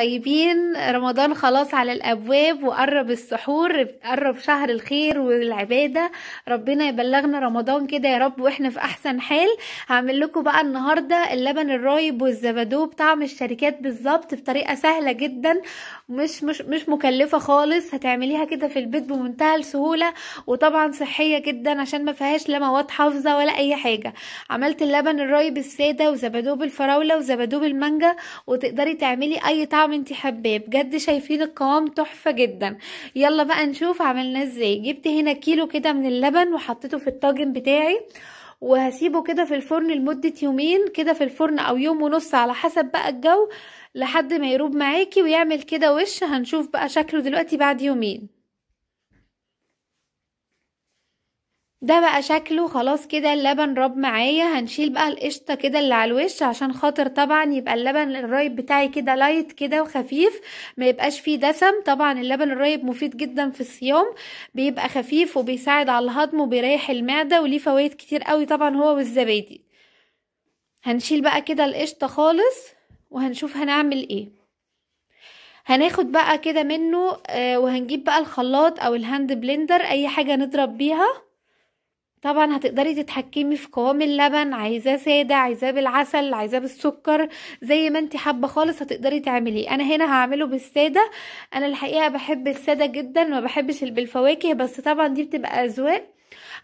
طيبين رمضان خلاص على الابواب وقرب السحور قرب شهر الخير والعباده ربنا يبلغنا رمضان كده يا رب واحنا في احسن حال هعمل لكم بقى النهارده اللبن الرايب والزبادو بطعم الشركات بالظبط بطريقه سهله جدا مش مش مش مكلفه خالص هتعمليها كده في البيت بمنتهى السهوله وطبعا صحيه جدا عشان ما فيهاش لا مواد حافظه ولا اي حاجه عملت اللبن الرايب الساده وزبادو بالفراوله وزبادو بالمانجا وتقدري تعملي اي طعم انت حباه بجد شايفين القوام تحفه جدا يلا بقى نشوف عملناه ازاي جبت هنا كيلو كده من اللبن وحطيته في الطاجن بتاعي وهسيبه كده في الفرن لمدة يومين كده في الفرن او يوم ونص على حسب بقى الجو لحد ما يروب معاكي ويعمل كده وش هنشوف بقى شكله دلوقتي بعد يومين ده بقى شكله خلاص كده اللبن راب معايا هنشيل بقى القشطة كده اللي على الوش عشان خاطر طبعا يبقى اللبن الرايب بتاعي كده لايت كده وخفيف ما يبقاش فيه دسم طبعا اللبن الرايب مفيد جدا في الصيام بيبقى خفيف وبيساعد على الهضم وبيريح المعدة وليه فوائد كتير قوي طبعا هو والزبادي هنشيل بقى كده القشطة خالص وهنشوف هنعمل ايه هناخد بقى كده منه آه، وهنجيب بقى الخلاط او الهاند بلندر اي حاجة نضرب بيها طبعا هتقدري تتحكمي في قوام اللبن عايزاه ساده عايزاه بالعسل عايزاه بالسكر زي ما انت حابه خالص هتقدري تعمليه انا هنا هعمله بالساده انا الحقيقه بحب الساده جدا ما بحبش بالفواكه بس طبعا دي بتبقى اذواق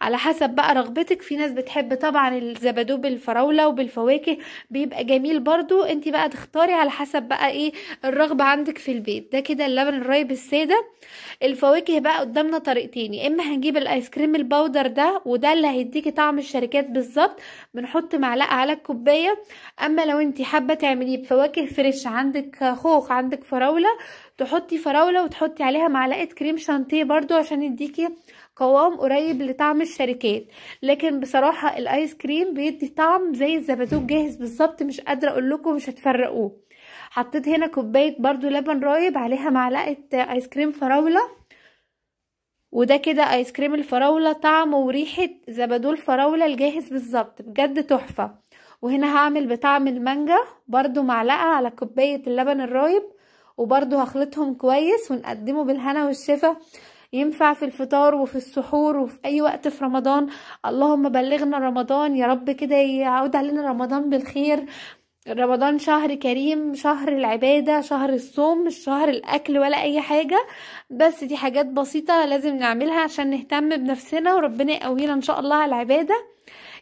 على حسب بقى رغبتك في ناس بتحب طبعا الزبادو بالفراوله وبالفواكه بيبقى جميل برضو انت بقى تختاري على حسب بقى ايه الرغبه عندك في البيت ده كده اللبن الرايب الساده الفواكه بقى قدامنا طريقتين يا اما هنجيب الايس كريم الباودر ده وده اللي هيديكي طعم الشركات بالظبط بنحط معلقه على الكوبايه اما لو انت حابه تعمليه بفواكه فريش عندك خوخ عندك فراوله تحطي فراوله وتحطي عليها معلقه كريم شانتيه برضو عشان يديكي قوام قريب لطعم الشركات لكن بصراحه الايس كريم بيدي طعم زي الزبادو جاهز بالظبط مش قادره اقول لكم مش هتفرقوه حطيت هنا كوبايه برضو لبن رايب عليها معلقه ايس كريم فراوله وده كده ايس كريم الفراوله طعمه وريحه زبادو الفراوله الجاهز بالظبط بجد تحفه وهنا هعمل بطعم المانجا برضو معلقه على كوبايه اللبن الرايب وبرضو هخلطهم كويس ونقدمه بالهنا والشفا ينفع في الفطار وفي السحور وفي اي وقت في رمضان اللهم بلغنا رمضان يا رب كده يعود علينا رمضان بالخير رمضان شهر كريم شهر العبادة شهر الصوم مش شهر الأكل ولا أي حاجة بس دي حاجات بسيطة لازم نعملها عشان نهتم بنفسنا وربنا يقوينا إن شاء الله على العبادة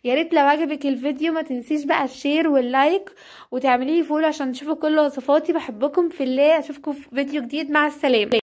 يا ريت لو عجبك الفيديو ما تنسيش بقى الشير واللايك وتعمليه فولو عشان تشوفوا كل وصفاتي بحبكم في الله اشوفكم في فيديو جديد مع السلامه